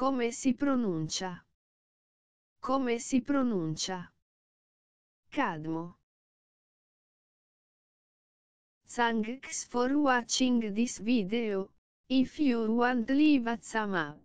Come si pronuncia? Come si pronuncia? Cadmo. Thanks for watching this video. If you want leave a thumb up.